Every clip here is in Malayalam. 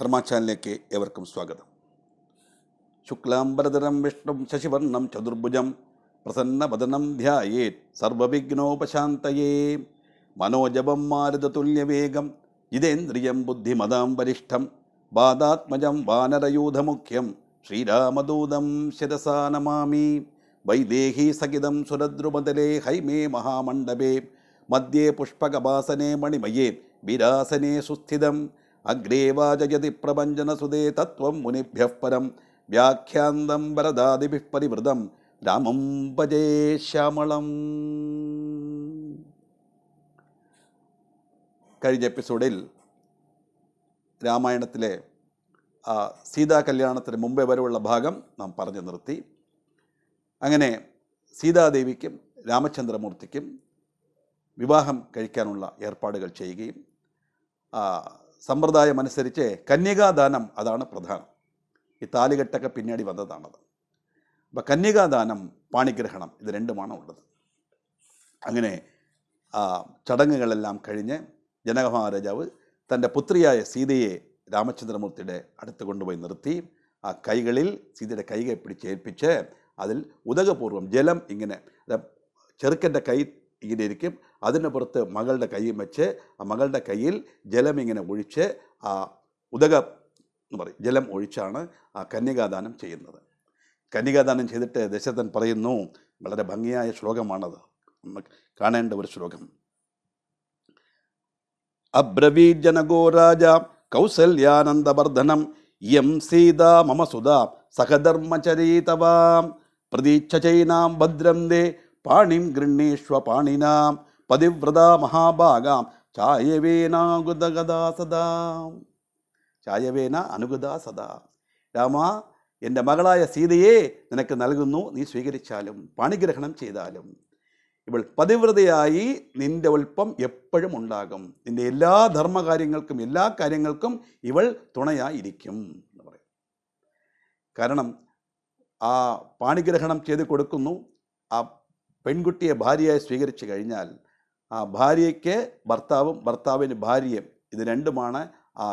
കർമ്മ ചാനലിലേക്ക് ഏവർക്കും സ്വാഗതം ശുക്ലാംബരതരം വിഷ്ണു ശശിവർണം ചതുർഭുജം പ്രസന്ന വദനം ധ്യായേത് സർവവിഘ്നോപശാന്തയേ മനോജപം മാരുതതുല്യവേഗം ജിതേന്ദ്രിയം ബുദ്ധിമതാം വരിഷ്ഠം ബാധാത്മജം വാനരയൂഥമുഖ്യം ശ്രീരാമദൂതം ശിരസാനമാമി വൈദേഹി സഹിതം സുരദ്രുമതലേ ഹൈമേ മഹാമണ്ഡപേ മധ്യേ പുഷ്പകഭാസനേ മണിമയേ വിരാസനേ സുസ്ഥിതം അഗ്രേവാജയതി പ്രപഞ്ചനസുതേ തത്വം മുനിഭ്യഃ പരം വ്യാഖ്യാന്തം വരദാദിഭി പരിവൃതം രാമം ഭജേ ശ്യാമളം കഴിഞ്ഞ എപ്പിസോഡിൽ രാമായണത്തിലെ സീതാ കല്യാണത്തിന് മുമ്പേ വരെയുള്ള ഭാഗം നാം പറഞ്ഞു നിർത്തി അങ്ങനെ സീതാദേവിക്കും രാമചന്ദ്രമൂർത്തിക്കും വിവാഹം കഴിക്കാനുള്ള ഏർപ്പാടുകൾ ചെയ്യുകയും അനുസരിച്ച് കന്യകാദാനം അതാണ് പ്രധാനം ഈ താലികെട്ടൊക്കെ പിന്നീട് വന്നതാണത് അപ്പം കന്യകാദാനം പാണിഗ്രഹണം ഇത് രണ്ടുമാണ് ഉള്ളത് അങ്ങനെ ആ ചടങ്ങുകളെല്ലാം കഴിഞ്ഞ് ജനകമഹാരാജാവ് തൻ്റെ പുത്രിയായ സീതയെ രാമചന്ദ്രമൂർത്തിയുടെ അടുത്ത് കൊണ്ടുപോയി നിർത്തി ആ കൈകളിൽ സീതയുടെ കൈകൾ ഏൽപ്പിച്ച് അതിൽ ഉദകപൂർവ്വം ജലം ഇങ്ങനെ ചെറുക്കൻ്റെ കൈ ഇങ്ങനെ ഇരിക്കും അതിൻ്റെ പുറത്ത് മകളുടെ കൈയും വെച്ച് ആ മകളുടെ കയ്യിൽ ജലം ഇങ്ങനെ ഒഴിച്ച് ആ ഉദക എന്ന് പറയും ജലം ഒഴിച്ചാണ് ആ കന്യകാദാനം ചെയ്യുന്നത് കന്യകാദാനം ചെയ്തിട്ട് ദശരഥൻ പറയുന്നു വളരെ ഭംഗിയായ ശ്ലോകമാണത് നമുക്ക് കാണേണ്ട ഒരു ശ്ലോകം അബ്രവീ ജനകോ രാജ കൗസല്യാനന്ദവർദ്ധനം യം സീത മമസുധ സഹധർമ്മചരീതവാം പ്രതീക്ഷ ചൈനാം ഭദ്രം ദേ പാണിം ഗൃഹീഷ്വ പാണിനാം പതിവ്രത മഹാഭാഗാം ചായവേനാഗുതഗതാ സദാ ചായവേന അനുഗതാ സദാ രാമ എൻ്റെ മകളായ സീതയെ നിനക്ക് നൽകുന്നു നീ സ്വീകരിച്ചാലും പാണിഗ്രഹണം ചെയ്താലും ഇവൾ പതിവ്രതയായി നിൻ്റെ ഒൽപ്പം എപ്പോഴും ഉണ്ടാകും നിൻ്റെ എല്ലാ ധർമ്മകാര്യങ്ങൾക്കും എല്ലാ കാര്യങ്ങൾക്കും ഇവൾ തുണയായിരിക്കും എന്ന് പറയും കാരണം ആ പാണിഗ്രഹണം ചെയ്ത് കൊടുക്കുന്നു ആ പെൺകുട്ടിയെ ഭാര്യയായി സ്വീകരിച്ചു കഴിഞ്ഞാൽ ആ ഭാര്യയ്ക്ക് ഭർത്താവും ഭർത്താവിന് ഭാര്യയും ഇത് രണ്ടുമാണ് ആ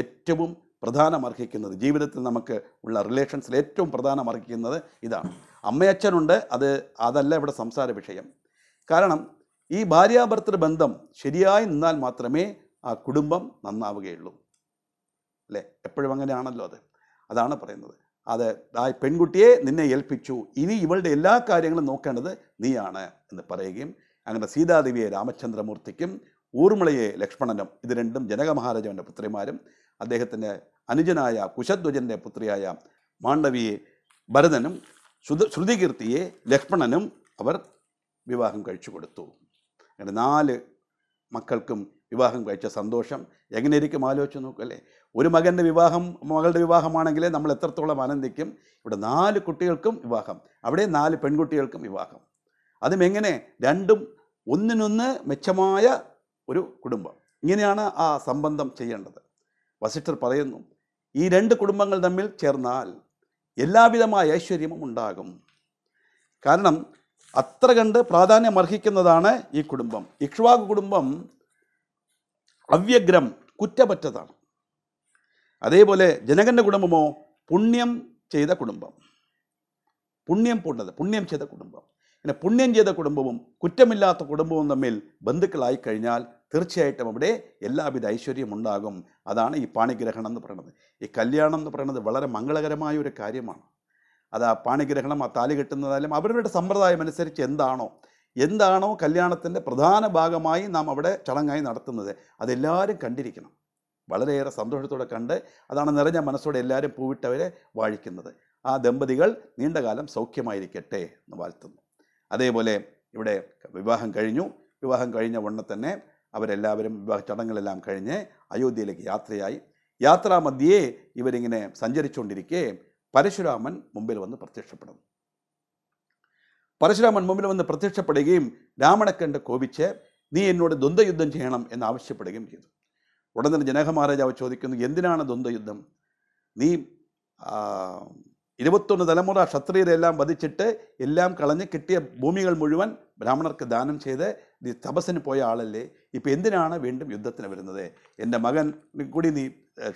ഏറ്റവും പ്രധാനമർഹിക്കുന്നത് ജീവിതത്തിൽ നമുക്ക് ഉള്ള റിലേഷൻസിൽ ഏറ്റവും പ്രധാനമർഹിക്കുന്നത് ഇതാണ് അമ്മയച്ഛനുണ്ട് അത് അതല്ല ഇവിടെ സംസാര വിഷയം കാരണം ഈ ഭാര്യാഭർത്തൃ ബന്ധം ശരിയായി നിന്നാൽ മാത്രമേ ആ കുടുംബം നന്നാവുകയുള്ളൂ അല്ലേ എപ്പോഴും അങ്ങനെയാണല്ലോ അത് അതാണ് പറയുന്നത് അത് ആ പെൺകുട്ടിയെ നിന്നെ ഏൽപ്പിച്ചു ഇനി ഇവളുടെ എല്ലാ കാര്യങ്ങളും നോക്കേണ്ടത് നീയാണ് എന്ന് പറയുകയും അങ്ങനെ സീതാദേവിയെ രാമചന്ദ്രമൂർത്തിക്കും ഊർമിളയെ ലക്ഷ്മണനും ഇത് രണ്ടും ജനകമഹാരാജാവിൻ്റെ പുത്രിമാരും അദ്ദേഹത്തിൻ്റെ അനുജനായ കുശധ്വജൻ്റെ പുത്രിയായ മാണ്ഡവിയെ ഭരതനും ശ്രുതികീർത്തിയെ ലക്ഷ്മണനും അവർ വിവാഹം കഴിച്ചു കൊടുത്തു അങ്ങനെ നാല് മക്കൾക്കും വിവാഹം കഴിച്ച സന്തോഷം എങ്ങനെ ഇരിക്കും ആലോചിച്ച് നോക്കല്ലേ ഒരു മകൻ്റെ വിവാഹം മകളുടെ വിവാഹമാണെങ്കിൽ നമ്മൾ എത്രത്തോളം ആനന്ദിക്കും ഇവിടെ നാല് കുട്ടികൾക്കും വിവാഹം അവിടെ നാല് പെൺകുട്ടികൾക്കും വിവാഹം അതും എങ്ങനെ രണ്ടും ഒന്നിനൊന്ന് മെച്ചമായ ഒരു കുടുംബം ഇങ്ങനെയാണ് ആ സംബന്ധം ചെയ്യേണ്ടത് വസിഷ്ഠർ പറയുന്നു ഈ രണ്ട് കുടുംബങ്ങൾ തമ്മിൽ ചേർന്നാൽ എല്ലാവിധമായ ഐശ്വര്യവും ഉണ്ടാകും കാരണം അത്ര കണ്ട് പ്രാധാന്യം അർഹിക്കുന്നതാണ് ഈ കുടുംബം ഇക്ഷ്വാക് കുടുംബം അവ്യഗ്രം കുറ്റപറ്റതാണ് അതേപോലെ ജനകൻ്റെ കുടുംബമോ പുണ്യം ചെയ്ത കുടുംബം പുണ്യം പൂണ്ടത് പുണ്യം ചെയ്ത കുടുംബം പിന്നെ പുണ്യം ചെയ്ത കുടുംബവും കുറ്റമില്ലാത്ത കുടുംബവും തമ്മിൽ ബന്ധുക്കളായി കഴിഞ്ഞാൽ തീർച്ചയായിട്ടും അവിടെ എല്ലാവിധ ഐശ്വര്യവും ഉണ്ടാകും അതാണ് ഈ പാണിഗ്രഹണം എന്ന് പറയുന്നത് ഈ കല്യാണം എന്ന് പറയുന്നത് വളരെ മംഗളകരമായ ഒരു കാര്യമാണ് അത് ആ പാണിഗ്രഹണം ആ താലി കെട്ടുന്നതായാലും അവരവരുടെ സമ്പ്രദായം അനുസരിച്ച് എന്താണോ എന്താണോ കല്യാണത്തിൻ്റെ പ്രധാന ഭാഗമായി നാം അവിടെ ചടങ്ങായി നടത്തുന്നത് അതെല്ലാവരും കണ്ടിരിക്കണം വളരെയേറെ സന്തോഷത്തോടെ കണ്ട് അതാണ് നിറഞ്ഞ മനസ്സോടെ എല്ലാവരും പൂവിട്ടവരെ വാഴിക്കുന്നത് ആ ദമ്പതികൾ നീണ്ടകാലം സൗഖ്യമായിരിക്കട്ടെ എന്ന് വാഴ്ത്തുന്നു അതേപോലെ ഇവിടെ വിവാഹം കഴിഞ്ഞു വിവാഹം കഴിഞ്ഞ ഉടനെ തന്നെ അവരെല്ലാവരും വിവാഹ ചടങ്ങുകളെല്ലാം കഴിഞ്ഞ് അയോധ്യയിലേക്ക് യാത്രയായി യാത്രാമധ്യേ ഇവരിങ്ങനെ സഞ്ചരിച്ചുകൊണ്ടിരിക്കെ പരശുരാമൻ മുമ്പിൽ വന്ന് പ്രത്യക്ഷപ്പെടുന്നു പരശുരാമൻ മുമ്പിൽ വന്ന് പ്രത്യക്ഷപ്പെടുകയും രാമനെ കണ്ട് കോപിച്ച് നീ എന്നോട് ദ്വന്ദ്യുദ്ധം ചെയ്യണം എന്ന് ആവശ്യപ്പെടുകയും ചെയ്തു ഉടൻ തന്നെ ജനക മഹാരാജാവ് ചോദിക്കുന്നു എന്തിനാണ് ദ്വന്ദ്വയുദ്ധം നീ ഇരുപത്തൊന്ന് തലമുറ ക്ഷത്രിയരെല്ലാം വധിച്ചിട്ട് എല്ലാം കളഞ്ഞ് കിട്ടിയ ഭൂമികൾ മുഴുവൻ ബ്രാഹ്മണർക്ക് ദാനം ചെയ്ത് നീ തപസ്സിന് പോയ ആളല്ലേ ഇപ്പോൾ എന്തിനാണ് വീണ്ടും യുദ്ധത്തിന് വരുന്നത് എൻ്റെ മകൻ കൂടി നീ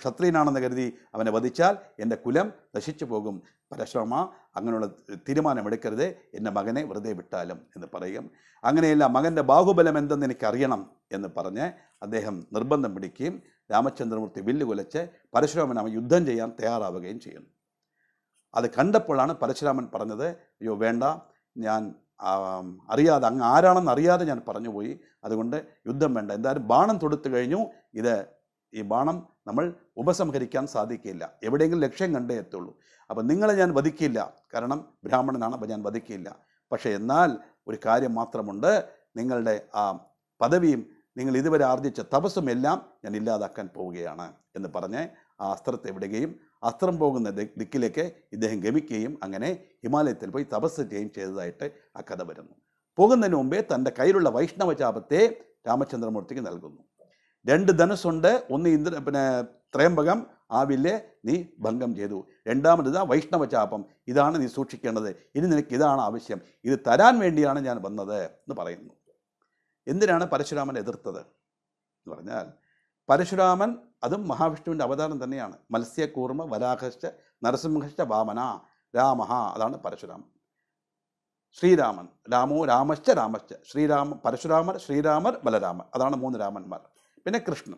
ക്ഷത്രിയനാണെന്ന് കരുതി അവനെ വധിച്ചാൽ എൻ്റെ കുലം നശിച്ചു പോകും പരശ്രമ അങ്ങനെയുള്ള തീരുമാനമെടുക്കരുത് എൻ്റെ മകനെ വെറുതെ വിട്ടാലും എന്ന് പറയും അങ്ങനെയല്ല മകൻ്റെ ബാഹുബലം എന്തെന്ന് എനിക്കറിയണം എന്ന് പറഞ്ഞ് അദ്ദേഹം നിർബന്ധം പിടിക്കുകയും രാമചന്ദ്രമൂർത്തി വില്ല് കുലച്ച് പരശുരാമൻ അവൻ യുദ്ധം ചെയ്യാൻ തയ്യാറാവുകയും ചെയ്യുന്നു അത് കണ്ടപ്പോഴാണ് പരശുരാമൻ പറഞ്ഞത് അയ്യോ വേണ്ട ഞാൻ അറിയാതെ അങ്ങ് ആരാണെന്ന് അറിയാതെ ഞാൻ പറഞ്ഞു പോയി അതുകൊണ്ട് യുദ്ധം വേണ്ട എന്തായാലും ബാണം തൊടുത്തു കഴിഞ്ഞു ഇത് ഈ ബാണം നമ്മൾ ഉപസംഹരിക്കാൻ സാധിക്കില്ല എവിടെയെങ്കിലും ലക്ഷ്യം കണ്ടേ എത്തുള്ളൂ അപ്പോൾ നിങ്ങളെ ഞാൻ വധിക്കില്ല കാരണം ബ്രാഹ്മണനാണ് അപ്പോൾ ഞാൻ വധിക്കില്ല പക്ഷേ എന്നാൽ ഒരു കാര്യം മാത്രമുണ്ട് നിങ്ങളുടെ ആ പദവിയും നിങ്ങൾ ഇതുവരെ ആർജിച്ച തപസ്സും എല്ലാം ഞാൻ ഇല്ലാതാക്കാൻ പോവുകയാണ് എന്ന് പറഞ്ഞ് ആ അസ്ത്രത്തെ വിടുകയും അസ്ത്രം പോകുന്ന ദിക്കിലേക്ക് ഇദ്ദേഹം ഗമിക്കുകയും അങ്ങനെ ഹിമാലയത്തിൽ പോയി തപസ് ചെയ്യുകയും ചെയ്തതായിട്ട് ആ കഥ വരുന്നു പോകുന്നതിന് മുമ്പേ തൻ്റെ കയ്യിലുള്ള വൈഷ്ണവ ചാപത്തെ രാമചന്ദ്രമൂർത്തിക്ക് നൽകുന്നു രണ്ട് ധനസ്സുണ്ട് ഒന്ന് ഇന്ദ്ര പിന്നെ ത്രയംബകം ആവില്ലെ നീ ഭംഗം ചെയ്തു രണ്ടാമത് ഇതാ വൈഷ്ണവ ചാപം ഇതാണ് നീ സൂക്ഷിക്കേണ്ടത് ഇനി നിനക്ക് ഇതാണ് ആവശ്യം ഇത് തരാൻ വേണ്ടിയാണ് ഞാൻ വന്നത് എന്ന് പറയുന്നു എന്തിനാണ് പരശുരാമൻ എതിർത്തത് എന്ന് പറഞ്ഞാൽ പരശുരാമൻ അതും മഹാവിഷ്ണുവിൻ്റെ അവതാരം തന്നെയാണ് മത്സ്യകൂർമ്മ വരാഹശ്ച നരസിംഹശ്ച വാമന രാമ അതാണ് പരശുരാമൻ ശ്രീരാമൻ രാമോ രാമശ്ച രാമശ്ച ശ്രീരാമ പരശുരാമർ ശ്രീരാമർ ബലരാമർ അതാണ് മൂന്ന് രാമന്മാർ പിന്നെ കൃഷ്ണൻ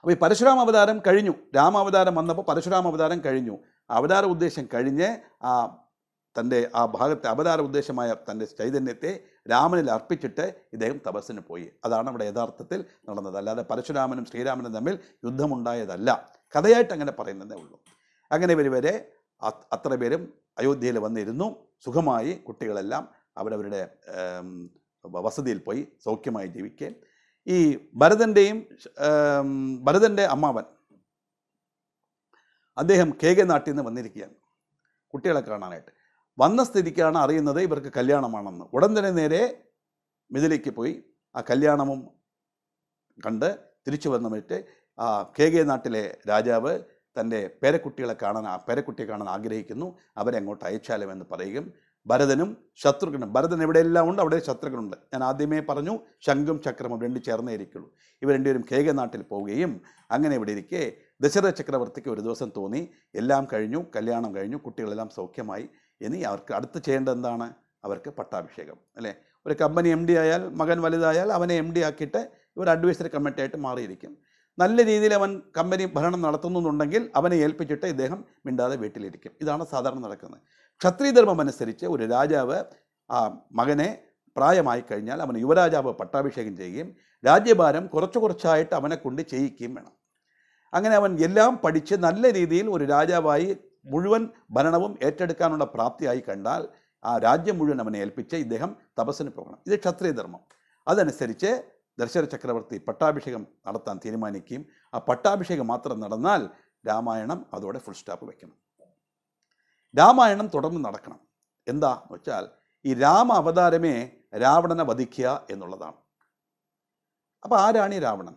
അപ്പോൾ ഈ പരശുരാമ അവതാരം കഴിഞ്ഞു രാമാവതാരം വന്നപ്പോൾ പരശുരാമ അവതാരം കഴിഞ്ഞു അവതാര ഉദ്ദേശം കഴിഞ്ഞ് ആ തൻ്റെ ആ ഭാഗത്തെ അവതാര ഉദ്ദേശമായ തൻ്റെ ചൈതന്യത്തെ രാമനിൽ അർപ്പിച്ചിട്ട് ഇദ്ദേഹം തപസ്സിന് പോയി അതാണ് അവിടെ യഥാർത്ഥത്തിൽ നടന്നത് അല്ലാതെ പരശുരാമനും ശ്രീരാമനും തമ്മിൽ യുദ്ധമുണ്ടായതല്ല കഥയായിട്ട് അങ്ങനെ പറയുന്നതേ ഉള്ളൂ അങ്ങനെ ഇവർ വരെ അത്ര പേരും അയോധ്യയിൽ വന്നിരുന്നു സുഖമായി കുട്ടികളെല്ലാം അവരവരുടെ വസതിയിൽ പോയി സൗഖ്യമായി ജീവിക്കുക ഈ ഭരതൻ്റെയും ഭരതൻ്റെ അമ്മാവൻ അദ്ദേഹം കേകെ നാട്ടിൽ നിന്ന് വന്നിരിക്കുകയാണ് കുട്ടികളെ കാണാനായിട്ട് വന്ന സ്ഥിതിക്കാണ് അറിയുന്നത് ഇവർക്ക് കല്യാണമാണെന്ന് ഉടൻ തന്നെ നേരെ മിഥിലേക്ക് പോയി ആ കല്യാണവും കണ്ട് തിരിച്ചു വന്നിട്ട് ആ കെ കെ നാട്ടിലെ രാജാവ് തൻ്റെ പേരക്കുട്ടികളെ കാണാൻ പേരക്കുട്ടിയെ കാണാൻ ആഗ്രഹിക്കുന്നു അവരെ അങ്ങോട്ട് അയച്ചാലും എന്ന് പറയുകയും ഭരതനും ശത്രുഘ്നും ഭരതൻ എവിടെയെല്ലാം ഉണ്ട് അവിടെ ശത്രുഘ്നുണ്ട് ഞാൻ ആദ്യമേ പറഞ്ഞു ശംഖും ചക്രവും രണ്ട് ചേർന്നേ ഇരിക്കുള്ളൂ ഇവർ രണ്ടുപേരും കേക നാട്ടിൽ പോവുകയും അങ്ങനെ ഇവിടെ ഇരിക്കെ ദശരഥ ചക്രവർത്തിക്ക് ഒരു ദിവസം തോന്നി എല്ലാം കഴിഞ്ഞു കല്യാണം കഴിഞ്ഞു കുട്ടികളെല്ലാം സൗഖ്യമായി ഇനി അവർക്ക് അടുത്ത് ചെയ്യേണ്ടത് എന്താണ് അവർക്ക് പട്ടാഭിഷേകം അല്ലേ ഒരു കമ്പനി എം ഡി ആയാൽ മകൻ വലുതായാൽ അവനെ എം ഡി ആക്കിയിട്ട് ഇവർ അഡ്വൈസറി കമ്മിറ്റി ആയിട്ട് മാറിയിരിക്കും നല്ല രീതിയിൽ അവൻ കമ്പനി ഭരണം നടത്തുന്നുണ്ടെങ്കിൽ അവനെ ഏൽപ്പിച്ചിട്ട് ഇദ്ദേഹം മിണ്ടാതെ വീട്ടിലിരിക്കും ഇതാണ് സാധാരണ നടക്കുന്നത് ക്ഷത്രിയധർമ്മം അനുസരിച്ച് ഒരു രാജാവ് ആ മകനെ പ്രായമായി കഴിഞ്ഞാൽ അവന് യുവരാജാവ് പട്ടാഭിഷേകം ചെയ്യുകയും രാജ്യഭാരം കുറച്ച് കുറച്ചായിട്ട് അവനെ കൊണ്ട് ചെയ്യിക്കുകയും വേണം അങ്ങനെ അവൻ എല്ലാം പഠിച്ച് നല്ല രീതിയിൽ ഒരു രാജാവായി മുഴുവൻ ഭരണവും ഏറ്റെടുക്കാനുള്ള പ്രാപ്തിയായി കണ്ടാൽ ആ രാജ്യം മുഴുവൻ അവനെ ഏൽപ്പിച്ച് ഇദ്ദേഹം തപസ്സിന് പോകണം ഇത് ക്ഷത്രിയധർമ്മം അതനുസരിച്ച് ദർശന ചക്രവർത്തി പട്ടാഭിഷേകം നടത്താൻ തീരുമാനിക്കുകയും ആ പട്ടാഭിഷേകം മാത്രം നടന്നാൽ രാമായണം അതോടെ ഫുൾ സ്റ്റോപ്പ് വയ്ക്കണം രാമായണം തുടർന്ന് നടക്കണം എന്താ വെച്ചാൽ ഈ രാമ അവതാരമേ രാവണനെ വധിക്കുക എന്നുള്ളതാണ് അപ്പോൾ ആരാണ് ഈ രാവണൻ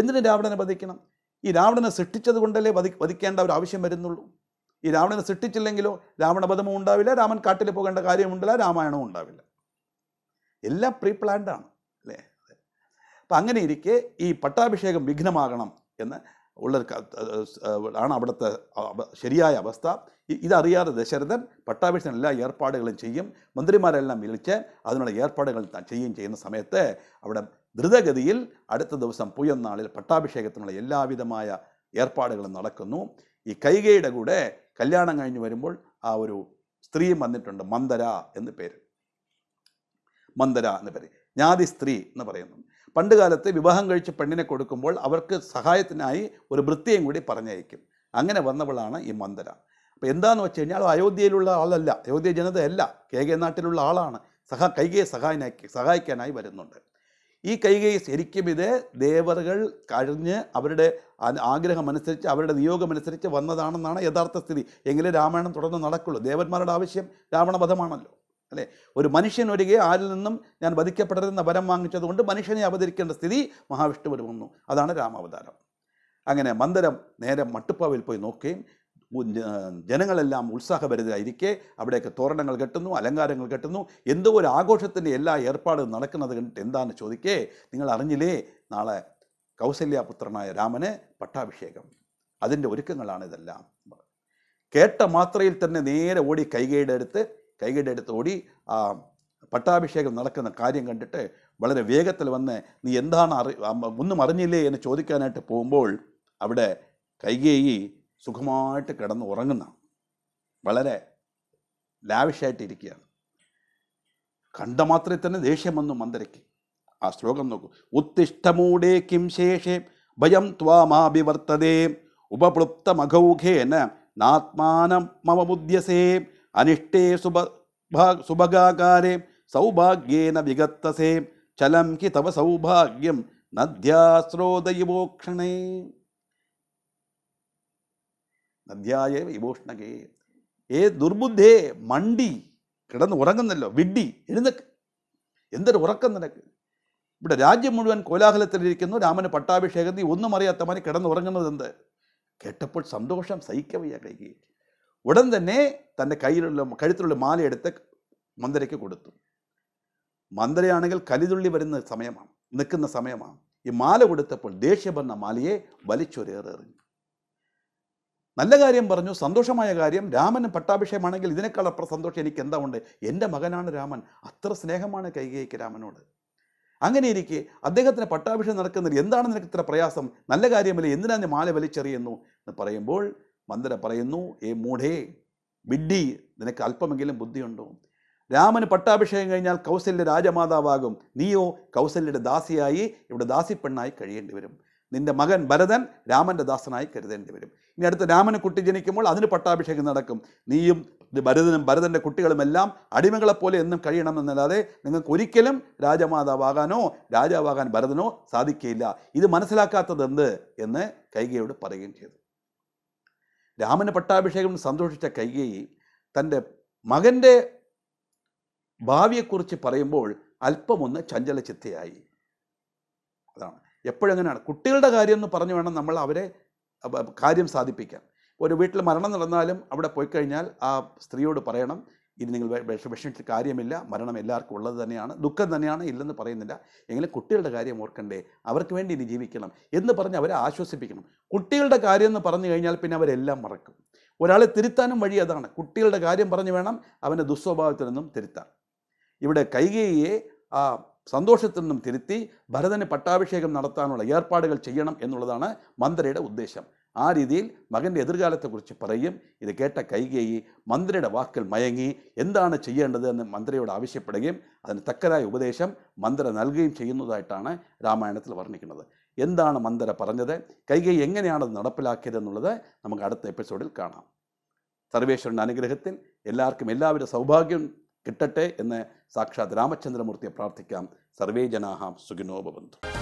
എന്തിനു രാവണനെ വധിക്കണം ഈ രാവണനെ സൃഷ്ടിച്ചത് കൊണ്ടല്ലേ വധി വധിക്കേണ്ട ഒരു ആവശ്യം വരുന്നുള്ളൂ ഈ രാവണനെ സൃഷ്ടിച്ചില്ലെങ്കിലോ രാവണപഥമവും ഉണ്ടാവില്ല രാമൻ കാട്ടിൽ പോകേണ്ട കാര്യമുണ്ടല്ല രാമായണവും ഉണ്ടാവില്ല എല്ലാം പ്രീ പ്ലാൻഡാണ് അല്ലേ അപ്പം അങ്ങനെ ഇരിക്കെ ഈ പട്ടാഭിഷേകം വിഘ്നമാകണം എന്ന് ഉള്ള ആണ് അവിടുത്തെ ശരിയായ അവസ്ഥ ഇതറിയാതെ ദശരഥൻ പട്ടാഭിഷേകം എല്ലാ ഏർപ്പാടുകളും ചെയ്യും മന്ത്രിമാരെല്ലാം വിളിച്ച് അതിനുള്ള ഏർപ്പാടുകൾ ചെയ്യുകയും ചെയ്യുന്ന സമയത്ത് അവിടെ ദ്രുതഗതിയിൽ അടുത്ത ദിവസം പുയ്യന്നാളിൽ പട്ടാഭിഷേകത്തിനുള്ള എല്ലാവിധമായ ഏർപ്പാടുകളും നടക്കുന്നു ഈ കൈകയുടെ കൂടെ കല്യാണം കഴിഞ്ഞ് വരുമ്പോൾ ആ ഒരു സ്ത്രീയും വന്നിട്ടുണ്ട് മന്ദര എന്ന് പേര് മന്ദര എന്ന് പേര് ജ്ഞാതി സ്ത്രീ എന്ന് പറയുന്നു പണ്ട് കാലത്ത് വിവാഹം കഴിച്ച് പെണ്ണിനെ കൊടുക്കുമ്പോൾ അവർക്ക് സഹായത്തിനായി ഒരു വൃത്തിയും കൂടി പറഞ്ഞയക്കും അങ്ങനെ വന്നവളാണ് ഈ മന്ദര അപ്പോൾ എന്താണെന്ന് വെച്ച് കഴിഞ്ഞാൽ അയോധ്യയിലുള്ള ആളല്ല അയോധ്യ ജനതയല്ല കേകെ നാട്ടിലുള്ള ആളാണ് സഹ കൈകയെ സഹായനാക്കി സഹായിക്കാനായി വരുന്നുണ്ട് ഈ കൈകൈ ശരിക്കും ഇത് ദേവതകൾ കഴിഞ്ഞ് അവരുടെ ആഗ്രഹം അനുസരിച്ച് അവരുടെ നിയോഗം അനുസരിച്ച് വന്നതാണെന്നാണ് യഥാർത്ഥ സ്ഥിതി എങ്കിലും രാമായണം തുടർന്ന് നടക്കുള്ളൂ ദേവന്മാരുടെ ആവശ്യം രാവണവധമാണല്ലോ അല്ലേ ഒരു മനുഷ്യൻ ഒരുകെ ആരിൽ നിന്നും ഞാൻ വധിക്കപ്പെടരുന്ന വരം വാങ്ങിച്ചതുകൊണ്ട് മനുഷ്യനെ അവതരിക്കേണ്ട സ്ഥിതി മഹാവിഷ്ണുവിന് വന്നു അതാണ് രാമാവതാരം അങ്ങനെ മന്ദരം നേരെ മട്ടുപ്പാവിൽ പോയി നോക്കുകയും ജനങ്ങളെല്ലാം ഉത്സാഹഭരിതരായിരിക്കെ അവിടെയൊക്കെ തോരണങ്ങൾ കെട്ടുന്നു അലങ്കാരങ്ങൾ കെട്ടുന്നു എന്തോ ഒരു ആഘോഷത്തിൻ്റെ എല്ലാ ഏർപ്പാടും നടക്കുന്നത് കണ്ടിട്ട് എന്താണെന്ന് ചോദിക്കേ നിങ്ങൾ അറിഞ്ഞില്ലേ നാളെ കൗസല്യാപുത്രനായ രാമന് പട്ടാഭിഷേകം അതിൻ്റെ ഒരുക്കങ്ങളാണ് ഇതെല്ലാം കേട്ട മാത്രയിൽ തന്നെ നേരെ ഓടി കൈകൈയുടെ അടുത്ത് കൈകൈയുടെ അടുത്ത് ഓടി ആ പട്ടാഭിഷേകം നടക്കുന്ന കാര്യം കണ്ടിട്ട് വളരെ വേഗത്തിൽ വന്ന് നീ എന്താണ് അറി ഒന്നും അറിഞ്ഞില്ലേ എന്ന് ചോദിക്കാനായിട്ട് പോകുമ്പോൾ അവിടെ കൈകേയി സുഖമായിട്ട് കിടന്ന് ഉറങ്ങുന്ന വളരെ ലാവിഷായിട്ട് ഇരിക്കുകയാണ് കണ്ട മാത്രമേ തന്നെ ദേഷ്യം വന്നു മന്ദരയ്ക്ക് ആ ശ്ലോകം നോക്കൂ ഉത്തിഷ്ടമൂടേ കിം ശേഷേ ഭയം ത്വാമാഭിവർത്തതേ ഉപപ്ലുപ്തമഘൗഘേന നാത്മാനം മമ അനിഷ്ടേ സുഭ സുഭഗാകാരേ സൗഭാഗ്യേന വിഗത്തസേം ചലം ഹി തവ സൗഭാഗ്യം നദ്യാശ്രോതയുവോക്ഷണേ നന്ദ്യായ വിഭൂഷണകേ ഏ ദുർബുദ്ധേ മണ്ടി കിടന്ന് ഉറങ്ങുന്നല്ലോ വിഡ്ഡി എഴുന്നക്ക് എന്തൊരു ഉറക്കം നിനക്ക് ഇവിടെ രാജ്യം മുഴുവൻ കോലാഹലത്തിലിരിക്കുന്നു രാമന് പട്ടാഭിഷേകം നീ ഒന്നും അറിയാത്ത മാതിരി കിടന്നുറങ്ങുന്നത് എന്ത് കേട്ടപ്പോൾ സന്തോഷം സഹിക്കവയ്യ കൈകി ഉടൻ തന്നെ തൻ്റെ കയ്യിലുള്ള കഴുത്തിലുള്ള മാലയെടുത്ത് മന്ദരയ്ക്ക് കൊടുത്തു മന്ദരയാണെങ്കിൽ കലിതുള്ളി വരുന്ന സമയമാണ് നിൽക്കുന്ന സമയമാണ് ഈ മാല കൊടുത്തപ്പോൾ ദേഷ്യം വന്ന മാലയെ എറിഞ്ഞു നല്ല കാര്യം പറഞ്ഞു സന്തോഷമായ കാര്യം രാമന് പട്ടാഭിഷേകമാണെങ്കിൽ ഇതിനേക്കാൾ അപ്പുറം സന്തോഷം എനിക്ക് എന്താ ഉണ്ട് എൻ്റെ മകനാണ് രാമൻ അത്ര സ്നേഹമാണ് കൈകേക്ക് രാമനോട് അങ്ങനെ ഇരിക്കെ അദ്ദേഹത്തിന് പട്ടാഭിഷേകം നടക്കുന്നതിൽ എന്താണ് നിനക്ക് ഇത്ര പ്രയാസം നല്ല കാര്യമല്ല എന്തിനാ നീ മാല വലിച്ചെറിയുന്നു എന്ന് പറയുമ്പോൾ മന്ദര പറയുന്നു ഏ മൂഢേ വിഡ്ഢി നിനക്ക് അല്പമെങ്കിലും ബുദ്ധിയുണ്ടോ രാമന് പട്ടാഭിഷേകം കഴിഞ്ഞാൽ കൗസല്യ രാജമാതാവാകും നീയോ കൗസല്യയുടെ ദാസിയായി ഇവിടെ ദാസിപ്പെണ്ണായി കഴിയേണ്ടി വരും നിന്റെ മകൻ ഭരതൻ രാമൻ്റെ ദാസനായി കരുതേണ്ടി വരും ഇനി അടുത്ത രാമന് കുട്ടി ജനിക്കുമ്പോൾ അതിന് പട്ടാഭിഷേകം നടക്കും നീയും ഭരതനും ഭരതൻ്റെ കുട്ടികളുമെല്ലാം അടിമകളെപ്പോലെ എന്നും കഴിയണമെന്നല്ലാതെ നിങ്ങൾക്ക് ഒരിക്കലും രാജമാതാവാകാനോ രാജാവാകാൻ ഭരതനോ സാധിക്കുകയില്ല ഇത് മനസ്സിലാക്കാത്തത് എന്ത് എന്ന് കൈകയോട് പറയുകയും ചെയ്തു രാമന് പട്ടാഭിഷേകം സന്തോഷിച്ച കൈകയെ തൻ്റെ മകൻ്റെ ഭാവിയെക്കുറിച്ച് പറയുമ്പോൾ അല്പമൊന്ന് ചഞ്ചലചിത്തയായി അതാണ് എപ്പോഴങ്ങനെയാണ് കുട്ടികളുടെ കാര്യം എന്ന് പറഞ്ഞു വേണം നമ്മൾ അവരെ കാര്യം സാധിപ്പിക്കാൻ ഒരു വീട്ടിൽ മരണം നടന്നാലും അവിടെ പോയി കഴിഞ്ഞാൽ ആ സ്ത്രീയോട് പറയണം ഇത് നിങ്ങൾ വിഷമിച്ചിട്ട് കാര്യമില്ല മരണം എല്ലാവർക്കും ഉള്ളത് തന്നെയാണ് ദുഃഖം തന്നെയാണ് ഇല്ലെന്ന് പറയുന്നില്ല എങ്കിലും കുട്ടികളുടെ കാര്യം ഓർക്കണ്ടേ അവർക്ക് വേണ്ടി ഇനി ജീവിക്കണം എന്ന് പറഞ്ഞ് അവരെ ആശ്വസിപ്പിക്കണം കുട്ടികളുടെ കാര്യം എന്ന് പറഞ്ഞു കഴിഞ്ഞാൽ പിന്നെ അവരെല്ലാം മറക്കും ഒരാളെ തിരുത്താനും വഴി അതാണ് കുട്ടികളുടെ കാര്യം പറഞ്ഞു വേണം അവൻ്റെ ദുസ്വഭാവത്തിൽ നിന്നും തിരുത്താൻ ഇവിടെ കൈകേയെ ആ സന്തോഷത്തിൽ നിന്നും തിരുത്തി ഭരതന് പട്ടാഭിഷേകം നടത്താനുള്ള ഏർപ്പാടുകൾ ചെയ്യണം എന്നുള്ളതാണ് മന്ത്രിയുടെ ഉദ്ദേശം ആ രീതിയിൽ മകൻ്റെ എതിർകാലത്തെക്കുറിച്ച് പറയും ഇത് കേട്ട കൈകേയി മന്ത്രിയുടെ വാക്കിൽ മയങ്ങി എന്താണ് ചെയ്യേണ്ടത് എന്ന് മന്ത്രിയോട് ആവശ്യപ്പെടുകയും അതിന് തക്കതായ ഉപദേശം മന്ത്ര നൽകുകയും ചെയ്യുന്നതായിട്ടാണ് രാമായണത്തിൽ വർണ്ണിക്കുന്നത് എന്താണ് മന്ദര പറഞ്ഞത് കൈകൈ എങ്ങനെയാണ് അത് നടപ്പിലാക്കിയത് എന്നുള്ളത് നമുക്ക് അടുത്ത എപ്പിസോഡിൽ കാണാം സർവേശ്വരൻ്റെ അനുഗ്രഹത്തിൽ എല്ലാവർക്കും എല്ലാവരുടെ സൗഭാഗ്യം കിട്ടട്ടെ എന്ന് സാക്ഷാത് രാമചന്ദ്രമൂർത്തിയെ പ്രാർത്ഥിക്കാം സർവേ ജനാഹാം സുഖിനോപബന്ധു